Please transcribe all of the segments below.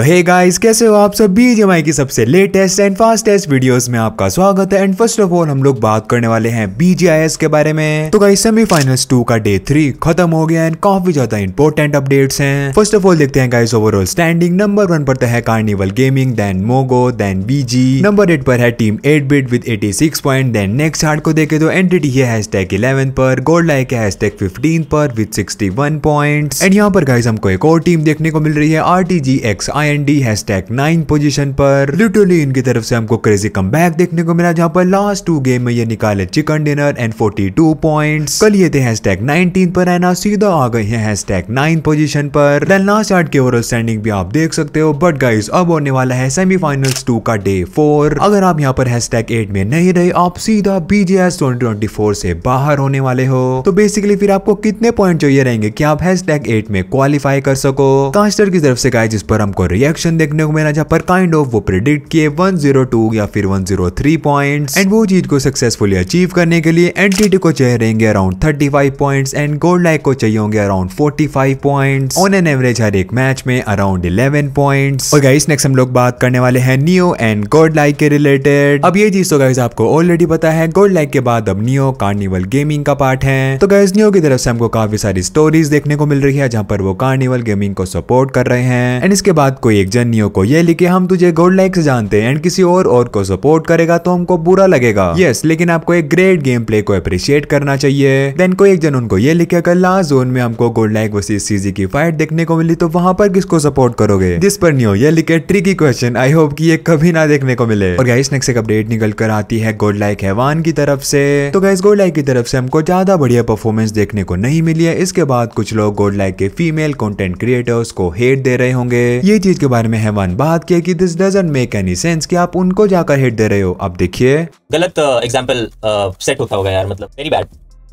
तो hey guys कैसे हो आप सब बीजेमआई की सबसे लेटेस्ट एंड फास्टेस्ट वीडियोस में आपका स्वागत है एंड फर्स्ट ऑफ ऑल हम लोग बात करने वाले हैं बीजेआईएस के बारे में तो गाइस सेमीफाइनल्स टू का डे थ्री खत्म हो गया एंड काफी ज्यादा इंपॉर्टेंट अपडेट्स हैं फर्स्ट ऑफ ऑल देखते हैं guys overall standing number one पर है कार्निवल गेमिंग देन मोगो देन बीजी नंबर एट पर है team eight bit with eighty six point then next हार्ड को देखे तो एनटीटी है हैशटैग इलेवन पर गोल्ड लाइक है हैशटैग फिफ्टीन पर with sixty one point and यहाँ पर गाइस हमको एक और टीम देखने को मिल रही है R T G X I and hashtag nine position पर लिटरली इनकी तरफ से हमको क्रेजी कम देखने को मिला जहाँ पर लास्ट टू गेम में ये निकाले chicken dinner and forty two point कल ये थे हैश टैग नाइनटीन पर रहना सीधा आ गए हैं हैश टैग नाइन पोजिशन पर देन लास्ट आर्ट के ओवरऑल स्टैंडिंग भी आप देख सकते हो बट गाइस अब होने वाला है सेमीफाइनल टू का डे फोर अगर आप यहाँ पर हैश एट में नहीं रहे आप सीधा बीजेएस ट्वेंटी ट्वेंटी फोर से बाहर होने वाले हो तो बेसिकली फिर आपको कितने पॉइंट चाहिए रहेंगे कि आप हैश टैग एट में क्वालिफाई कर सको कास्टर की तरफ से गाइज इस पर हमको रिएक्शन देखने को मिला जहाँ पर काइंड ऑफ वो प्रिडिक्ट किए 102 या फिर 103 पॉइंट्स एंड वो चीज को सक्सेसफुली अचीव करने के लिए एनटीटी को चाहिए रहेंगे around 35 point and Godlike को चाहिए होंगे around 45 point on an average हर एक मैच में अराउंड 11 पॉइंट्स और गाइस नेक्स्ट हम लोग बात करने वाले हैं नियो एंड गोल्ड लाइक के रिलेटेड अब ये चीज तो गाइस आपको ऑलरेडी पता है गोल्ड लाइक के बाद अब नियो कार्निवल गेमिंग का पार्ट है तो गाइस नियो की तरफ से हमको काफी सारी स्टोरीज देखने को मिल रही है जहाँ पर वो कार्निवल गेमिंग को सपोर्ट कर रहे हैं एंड इसके बाद कोई एक जन नियो को ये लिखे हम तुझे गुड लाइक से जानते हैं एंड किसी और और को सपोर्ट करेगा तो हमको बुरा लगेगा यस yes, लेकिन आपको एक ग्रेट गेम प्ले को अप्रिशिएट करना चाहिए देन कोई एक जन उनको ये लिखे अगर लास्ट जोन में हमको गोल्ड लाइक वर्सेज सीजी की फाइट देखने को मिली तो वहाँ पर किसको सपोर्ट करोगे जिस पर नियो ये लिखे ट्रिकी क्वेश्चन आई होप की ये कभी ना देखने को मिले और गाइस नेक्स्ट एक अपडेट निकल कर आती है गोल्ड लाइक हैवान की तरफ से तो गाइस गोल्ड लाइक की तरफ से हमको ज्यादा बढ़िया परफॉर्मेंस देखने को नहीं मिली है इसके बाद कुछ लोग गोल्ड लाइक के फीमेल कॉन्टेंट क्रिएटर्स को हेट दे रहे होंगे ये चीज के बारे में हैवान बात किया कि this doesn't make any sense कि आप उनको जाकर हिट दे रहे हो अब देखिए गलत एग्जांपल uh, सेट uh, होता होगा यार मतलब very bad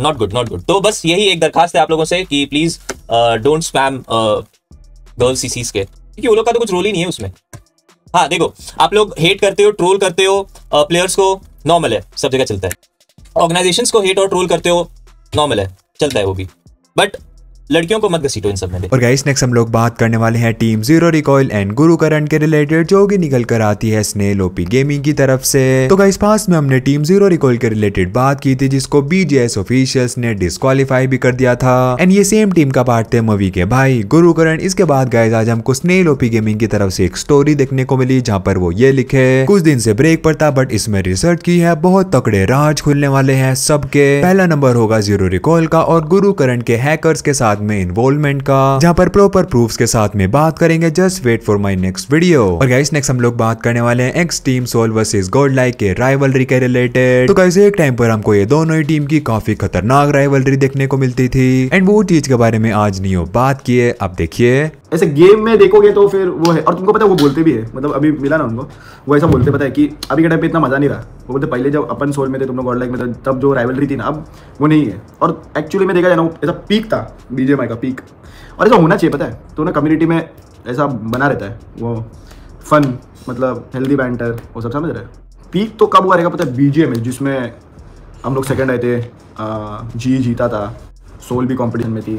not good not good तो बस यही एक दरखास्त है आप लोगों से कि प्लीज डोंट स्पैम गर्ल सीसीस के क्योंकि वो लोग का तो कुछ रोल ही नहीं है उसमें हाँ देखो आप लोग हेट करते हो ट्रोल करते हो प्लेयर्स uh, को नॉर्मल है सब जगह चलता है ऑर्गेनाइजेशंस को हेट और ट्रोल करते हो नॉर्मल है चलता है वो भी बट लड़कियों को मत घसीटो इन सब में और गाइस नेक्स्ट हम लोग बात करने वाले हैं टीम जीरो रिकॉइल एंड गुरु के रिलेटेड जो भी निकल कर आती है स्नेल ओपी गेमिंग की तरफ से तो गाइस पास में हमने टीम जीरो रिकॉइल के रिलेटेड बात की थी जिसको बीजेएस ऑफिशियल्स ने डिस्कालीफाई भी कर दिया था एंड ये सेम टीम का पार्ट थे मवी के भाई गुरु इसके बाद गाइस आज हमको स्नेल ओपी गेमिंग की तरफ से एक स्टोरी देखने को मिली जहाँ पर वो ये लिखे कुछ दिन से ब्रेक पर था बट इसमें रिसर्च की है बहुत तकड़े राज खुलने वाले हैं सबके पहला नंबर होगा जीरो रिकॉल का और गुरु के हैकर्स के साथ बाद में इन्वॉल्वमेंट का जहाँ पर प्रॉपर प्रूफ के साथ में बात करेंगे just wait for my next video और गाइस नेक्स्ट हम लोग बात करने वाले हैं X team soul versus Godlike के राइवलरी के रिलेटेड तो गाइस एक टाइम पर हमको ये दोनों ही टीम की काफी खतरनाक राइवलरी देखने को मिलती थी एंड वो चीज के बारे में आज नहीं हो बात किए अब देखिए ऐसे गेम में देखोगे तो फिर वो है और तुमको पता है वो बोलते भी है मतलब अभी मिला ना उनको वो ऐसा बोलते पता है कि अभी के टाइम पे इतना मज़ा नहीं रहा वो बोलते पहले जब अपन सोल में थे तुम लोग गॉड लाइक में तब जो राइवलरी थी ना अब वो नहीं है और एक्चुअली में देखा जाए ना वो ऐसा पीक था बीजे का पीक और ऐसा होना चाहिए पता है तो ना कम्युनिटी में ऐसा बना रहता है वो फन मतलब हेल्दी बैंटर वो सब समझ रहे हैं पीक तो कब हुआ रहेगा पता है बीजे में जिसमें हम लोग सेकेंड आए थे जी जीता था सोल भी कॉम्पिटिशन में थी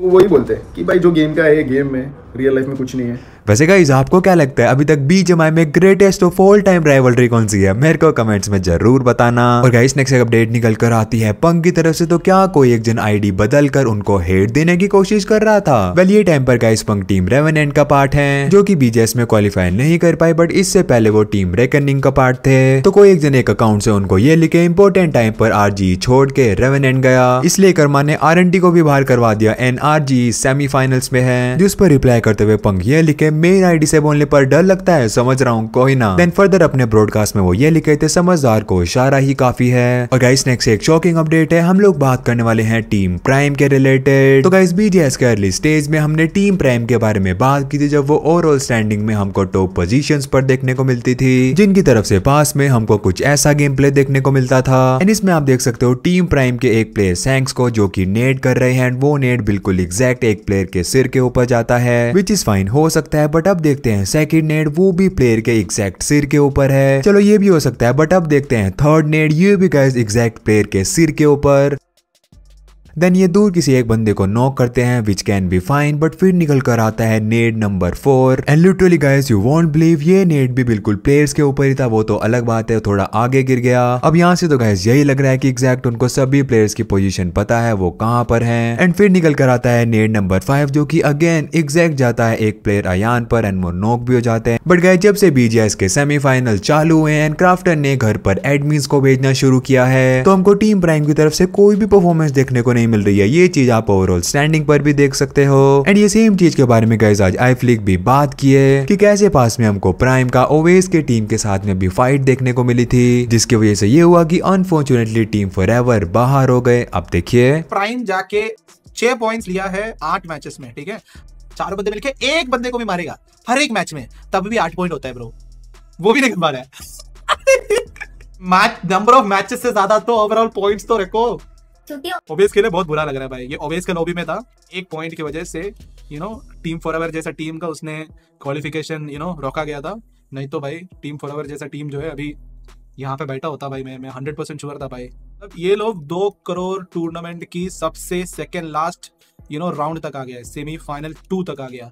वही बोलते हैं कि भाई जो गेम का है गेम में रियल लाइफ में कुछ नहीं है वैसे गाइज आपको क्या लगता है अभी तक बीजेमआई में greatest of all time rivalry कौन सी है मेरे को कमेंट्स में जरूर बताना और गाइस नेक्स्ट अपडेट निकल कर आती है पंग की तरफ से तो क्या कोई एक जन आईडी बदल कर उनको हेड देने की कोशिश कर रहा था वेल ये टाइम पर गाइस पंग टीम रेवेनेंट का पार्ट है जो की बीजेस में क्वालिफाई नहीं कर पाए बट इससे पहले वो टीम रेकनिंग का पार्ट थे तो कोई एक जन एक अकाउंट से उनको ये लिखे इंपोर्टेंट टाइम पर आर छोड़ के रेवेनेंट गया इसलिए कर्मा ने आर को भी बाहर करवा दिया एनआरजी सेमीफाइनल्स में है जिस पर रिप्लाई करते हुए पंग ये लिखे मेन आईडी से बोलने पर डर लगता है समझ रहा हूँ कोई ना देन फर्दर अपने ब्रॉडकास्ट में वो ये लिखे थे समझदार को इशारा ही काफी है और गाइस नेक्स्ट एक शॉकिंग अपडेट है हम लोग बात करने वाले हैं टीम प्राइम के रिलेटेड तो गाइस बीजेएस के अर्ली स्टेज में हमने टीम प्राइम के बारे में बात की थी जब वो ओवरऑल स्टैंडिंग में हमको टॉप पोजिशन पर देखने को मिलती थी जिनकी तरफ से पास में हमको कुछ ऐसा गेम प्ले देखने को मिलता था एंड इसमें आप देख सकते हो टीम प्राइम के एक प्लेयर सैंक्स को जो की नेट कर रहे हैं वो नेट बिल्कुल एग्जैक्ट एक प्लेयर के सिर के ऊपर जाता है विच इज फाइन हो सकता है है बट अब देखते हैं सेकंड नेड वो भी प्लेयर के एग्जैक्ट सिर के ऊपर है चलो ये भी हो सकता है बट अब देखते हैं थर्ड नेड ये भी गाइज एग्जैक्ट प्लेयर के सिर के ऊपर देन ये दूर किसी एक बंदे को नॉक करते हैं which can be fine but फिर निकल कर आता है नेड number four and literally guys you won't believe ये नेड भी बिल्कुल प्लेयर्स के ऊपर ही था वो तो अलग बात है थोड़ा आगे गिर गया अब यहाँ से तो गाइस यही लग रहा है कि एग्जैक्ट उनको सभी प्लेयर्स की पोजिशन पता है वो कहाँ पर है एंड फिर निकल कर आता है नेड नंबर फाइव जो की अगेन एग्जैक्ट जाता है एक प्लेयर अयान पर एंड वो नॉक भी हो जाते हैं बट गाइस जब से बीजेएस के सेमीफाइनल चालू हुए एंड क्राफ्टन ने घर पर एडमिन को भेजना शुरू किया है तो हमको टीम प्राइम की तरफ से कोई भी परफॉर्मेंस देखने को नहीं नहीं मिल रही है ये चीज आप ओवरऑल स्टैंडिंग पर भी देख सकते हो एंड ये सेम चीज के बारे में गाइज आज आई भी बात की है कि कैसे पास में हमको प्राइम का ओवेस के टीम के साथ में भी फाइट देखने को मिली थी जिसकी वजह से ये हुआ कि अनफॉर्चुनेटली टीम फॉर बाहर हो गए अब देखिए प्राइम जाके छह पॉइंट लिया है आठ मैचेस में ठीक है चार बंदे मिलके एक बंदे को भी मारेगा हर एक मैच में तब भी आठ पॉइंट होता है ब्रो वो भी नहीं मारा है मैच नंबर ऑफ मैचेस से ज्यादा तो ओवरऑल पॉइंट्स तो रखो ओबेस के लिए बहुत बुरा लग रहा है भाई ये ओबेस का लॉबी में था एक पॉइंट की वजह से यू नो टीम फॉर जैसा टीम का उसने क्वालिफिकेशन यू नो रोका गया था नहीं तो भाई टीम फॉर जैसा टीम जो है अभी यहाँ पे बैठा होता भाई मैं मैं हंड्रेड परसेंट श्योर था भाई अब ये लोग दो करोड़ टूर्नामेंट की सबसे second last you know round तक आ गया है सेमीफाइनल टू तक आ गया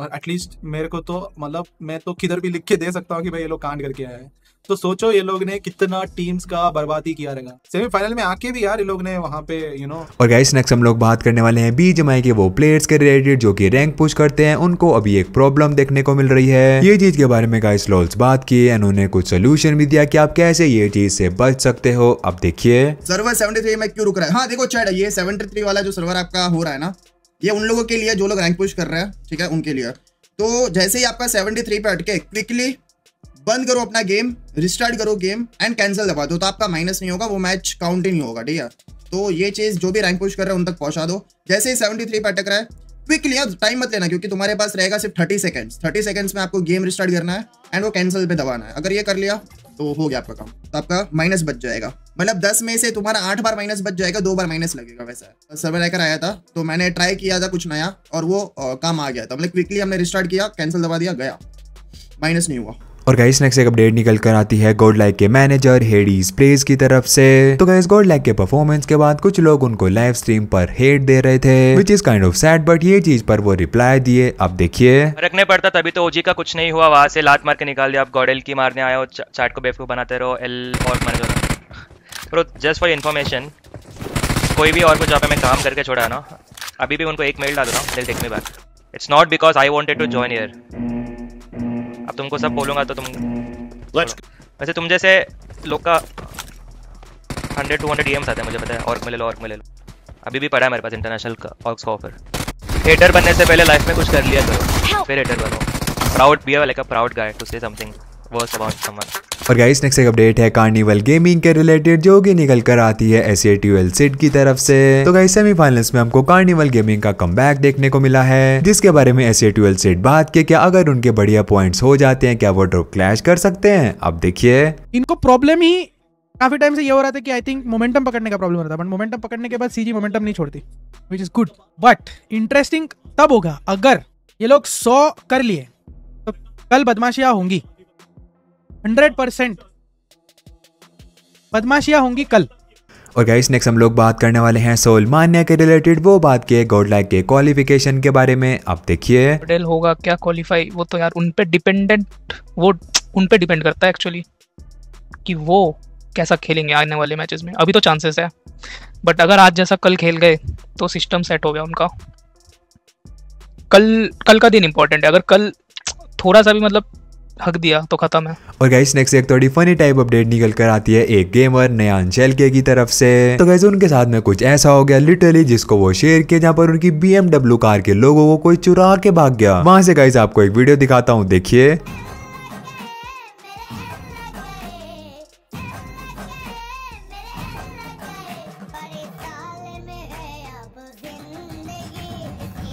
और एटलीस्ट मेरे को तो मतलब मैं तो किधर भी लिख के दे सकता हूँ कि भाई ये लोग कांड करके आया है तो सोचो ये लोग ने कितना टीम्स का बर्बादी किया रहेगा सेमीफाइनल में आके भी यार ये लोग ने वहाँ पे यू नो और गाइस नेक्स्ट हम लोग बात करने वाले हैं बी जमाई के वो प्लेयर्स के रिलेटेड जो कि रैंक पुश करते हैं उनको अभी एक प्रॉब्लम देखने को मिल रही है ये चीज के बारे में गाइस लॉल्स बात की उन्होंने कुछ सोल्यूशन भी दिया की आप कैसे ये चीज से बच सकते हो अब देखिए सर्वर सेवेंटी में क्यों रुक रहा है हाँ देखो चैट ये सेवेंटी वाला जो सर्वर आपका हो रहा है ना ये उन लोगों के लिए जो लोग रैंक पुश कर रहे हैं ठीक है उनके लिए तो जैसे ही आपका 73 पे अटके क्विकली बंद करो अपना गेम रिस्टार्ट करो गेम एंड कैंसिल दबा दो तो आपका माइनस नहीं होगा वो मैच काउंट ही नहीं होगा ठीक है तो ये चीज जो भी रैंक पुश कर रहे हैं उन तक पहुंचा दो जैसे ही सेवेंटी थ्री पर रहा है क्विकली आप टाइम मत लेना क्योंकि तुम्हारे पास रहेगा सिर्फ थर्टी सेकंड्स थर्टी सेकंड्स में आपको गेम रिस्टार्ट करना है एंड वो कैंसिल पे दबाना है अगर ये कर लिया तो हो गया आपका काम तो आपका माइनस बच जाएगा मतलब दस में से तुम्हारा आठ बार माइनस बच जाएगा दो बार माइनस लगेगा वैसा सर्वे लेकर तो आया था तो मैंने ट्राई किया था कुछ नया और वो काम आ गया था मतलब क्विकली हमने रिस्टार्ट किया कैंसिल दबा दिया गया माइनस नहीं हुआ और गाइस नेक्स्ट एक अपडेट निकल कर आती है गोड लाइक के मैनेजर हेडीज प्लेज की तरफ से तो गाइस गोड लाइक के परफॉर्मेंस के बाद कुछ लोग उनको लाइव स्ट्रीम पर हेट दे रहे थे which is kind of sad but ये चीज पर वो रिप्लाई दिए आप देखिए रखने पड़ता तभी तो ओजी का कुछ नहीं हुआ वहां से लात मार के निकाल दिया आप गोडेल की मारने आए हो चार्ट को बेवकूफ बनाते रहो एल और मर जस्ट फॉर इन्फॉर्मेशन कोई भी और कुछ जहाँ पे मैं काम करके छोड़ा ना अभी भी उनको एक मेल डाल रहा हूँ it's not because I wanted to join year अब तुमको सब बोलूंगा तो तुम वैसे तुम जैसे लोग का हंड्रेड टू हंड्रेड एम्स आते हैं मुझे पता है और मिले लो और मिले लो अभी भी पड़ा है मेरे पास इंटरनेशनल का ऑक्स ऑफर हेटर बनने से पहले लाइफ में कुछ कर लिया करो फिर हेटर बनो प्राउड बी वाले का proud guy to say something बहुत बहुत समझ और गाइस नेक्स्ट एक अपडेट है कार्निवल गेमिंग के रिलेटेड जो कि निकल कर आती है एस ए सिट की तरफ से तो गाइस सेमीफाइनल्स में हमको कार्निवल गेमिंग का कम देखने को मिला है जिसके बारे में एस ए सिट बात के क्या अगर उनके बढ़िया पॉइंट्स हो जाते हैं क्या वो ड्रॉप क्लैश कर सकते हैं अब देखिए इनको प्रॉब्लम ही काफी टाइम से ये हो रहा था कि आई थिंक मोमेंटम पकड़ने का प्रॉब्लम रहता बट मोमेंटम पकड़ने के बाद सीजी मोमेंटम नहीं छोड़ती which is good but interesting तब होगा अगर ये लोग सौ कर लिए तो कल बदमाशियां होंगी हंड्रेड परसेंट बदमाशियां होंगी कल और गाइस नेक्स्ट हम लोग बात करने वाले हैं सोल मान्या के रिलेटेड वो बात के गोड लाइक के क्वालिफिकेशन के बारे में आप देखिए मेडल होगा क्या क्वालिफाई वो तो यार उन पे डिपेंडेंट वो उन पे डिपेंड करता है एक्चुअली कि वो कैसा खेलेंगे आने वाले मैचेस में अभी तो चांसेस है बट अगर आज जैसा कल खेल गए तो सिस्टम सेट हो गया उनका कल कल का दिन इंपॉर्टेंट है अगर कल थोड़ा सा भी मतलब हक दिया तो खत्म है और गाइस नेक्स्ट एक थोड़ी फनी टाइप अपडेट निकल कर आती है एक गेमर नया अंचल के की तरफ से तो गाइस उनके साथ में कुछ ऐसा हो गया लिटरली जिसको वो शेयर किया जहाँ पर उनकी बी कार के लोगों को कोई चुरा के भाग गया वहां से गाइस आपको एक वीडियो दिखाता हूँ देखिए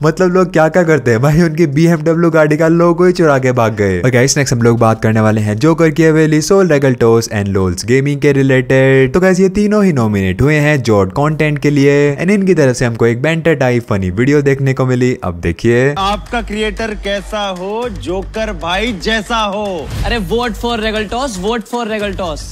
मतलब लोग क्या क्या करते हैं भाई उनकी बी गाड़ी का लोगो ही चुरा के भाग गए और गाइस नेक्स्ट हम लोग बात करने वाले हैं जोकर की अवेली Soul Regaltos and Lolz gaming के रिलेटेड तो गाइस ये तीनों ही नॉमिनेट हुए हैं जॉर्ड कॉन्टेंट के लिए एंड इनकी तरफ से हमको एक बेंटर टाइप फनी वीडियो देखने को मिली अब देखिए आपका क्रिएटर कैसा हो जोकर भाई जैसा हो अरे vote for Regaltos vote for Regaltos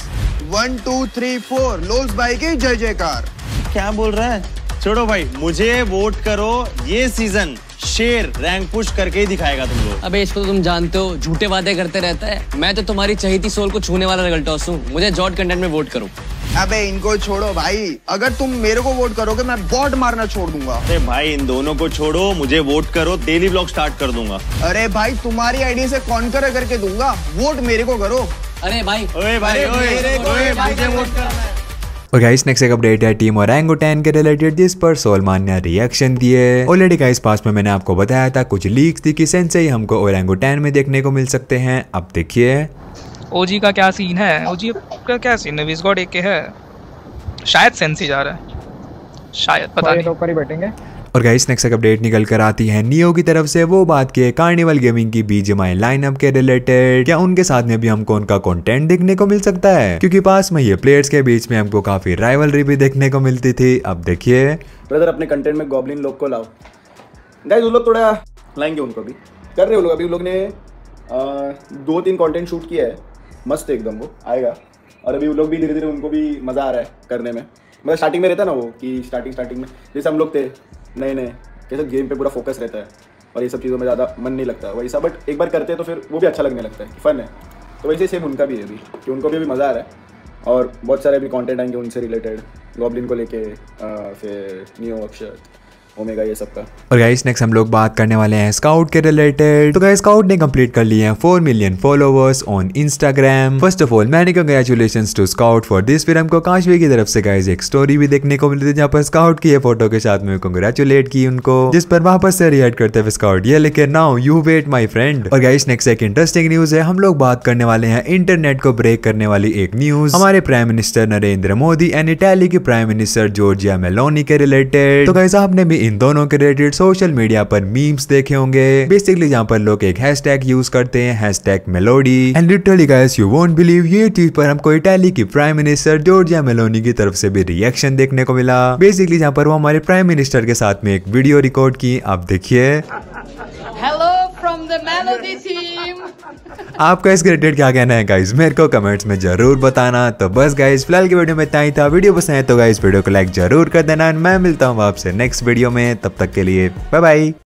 one two three four Lolz भाई की जय जयकार क्या बोल रहा है छोड़ो भाई मुझे वोट करो ये सीजन शेर रैंक पुश करके ही दिखाएगा तुम लोग अबे इसको तो तुम जानते हो झूठे वादे करते रहता है मैं तो तुम्हारी चहेती सोल को छूने वाला रगल टॉस हूँ मुझे जॉट कंटेंट में वोट करो अबे इनको छोड़ो भाई अगर तुम मेरे को वोट करोगे मैं बॉट मारना छोड़ दूंगा अरे भाई इन दोनों को छोड़ो मुझे वोट करो डेली ब्लॉग स्टार्ट कर दूंगा अरे भाई तुम्हारी आईडी से कौन करके दूंगा वोट मेरे को करो अरे भाई अरे भाई ओए, ओए, ओए, ओए, ओए, ओए, और गाइस नेक्स्ट एक अपडेट है टीम और एंगोटैन के रिलेटेड जिस पर सोलमान ने रिएक्शन दिए ऑलरेडी गाइस पास में मैंने आपको बताया था कुछ लीक थी कि ही हमको और एंगोटैन में देखने को मिल सकते हैं अब देखिए ओजी का क्या सीन है ओजी का क्या सीन है विज गॉड एक है शायद सेंसी जा रहा है शायद पता नहीं ऊपर ही बैठेंगे और गाइस नेक्स्ट एक अपडेट निकल कर आती है नियो की तरफ से वो बात की कार्निवल गेमिंग की बीजेमाई लाइनअप के रिलेटेड क्या उनके साथ में भी हमको उनका कॉन्टेंट देखने को मिल सकता है क्योंकि पास में ये प्लेयर्स के बीच में हमको काफी राइवलरी भी देखने को मिलती थी अब देखिए ब्रदर अपने कंटेंट में गॉबलिन लोग को लाओ गाइस वो लोग थोड़ा लाएंगे उनको भी कर रहे हो लोग अभी लोग ने दो तीन कंटेंट शूट किया है मस्त एकदम वो आएगा और अभी वो लोग भी धीरे धीरे उनको भी मज़ा आ रहा है करने में मतलब स्टार्टिंग में रहता ना वो कि स्टार्टिंग स्टार्टिंग में जैसे हम लोग थे नए नए कैसे गेम पे पूरा फोकस रहता है और ये सब चीज़ों में ज़्यादा मन नहीं लगता वैसा बट एक बार करते हैं तो फिर वो भी अच्छा लगने लगता है फ़न है तो वैसे ही सेम उनका भी है अभी कि उनको भी अभी मज़ा आ रहा है और बहुत सारे भी कंटेंट आएंगे उनसे रिलेटेड गॉबलिन को लेके फिर न्यू अक्षर ओमेगा ये सब का और गाइस नेक्स्ट हम लोग बात करने वाले हैं स्काउट के रिलेटेड तो गाइस स्काउट ने कंप्लीट कर लिए हैं four million followers on Instagram first of all मैंने congratulation to Scout for this फिर हमको काशवी की तरफ से गाइस एक स्टोरी भी देखने को मिलती है जहाँ पर स्काउट की फोटो के साथ में कंग्रेचुलेट की उनको जिस पर वापस से रिएक्ट करते हुए स्काउट ये लेके now you wait my friend और गाइस नेक्स्ट एक इंटरेस्टिंग न्यूज है हम लोग बात करने वाले हैं इंटरनेट को ब्रेक करने वाली एक न्यूज हमारे prime minister Narendra Modi and Italy के प्राइम मिनिस्टर जोर्जिया मेलोनी के रिलेटेड तो गाइस आपने भी इन दोनों के रिलेटेड सोशल मीडिया पर मीम्स देखे होंगे बेसिकली जहाँ पर लोग एक हैशटैग यूज करते हैं hashtag Melodi and literally guys you won't believe ये चीज पर हमको इटाली की प्राइम मिनिस्टर जॉर्जिया मेलोनी की तरफ से भी रिएक्शन देखने को मिला बेसिकली जहाँ पर वो हमारे प्राइम मिनिस्टर के साथ में एक वीडियो रिकॉर्ड की आप देखिए फ्रॉम द मेलोडी टीम आपका इस ग्रेडेड क्या कहना है गाइस मेरे को कमेंट्स में जरूर बताना तो बस गाइस फिलहाल की वीडियो में इतना ही था वीडियो पसंद है तो गाइस वीडियो को लाइक जरूर कर देना मैं मिलता हूँ आपसे नेक्स्ट वीडियो में तब तक के लिए बाय बाय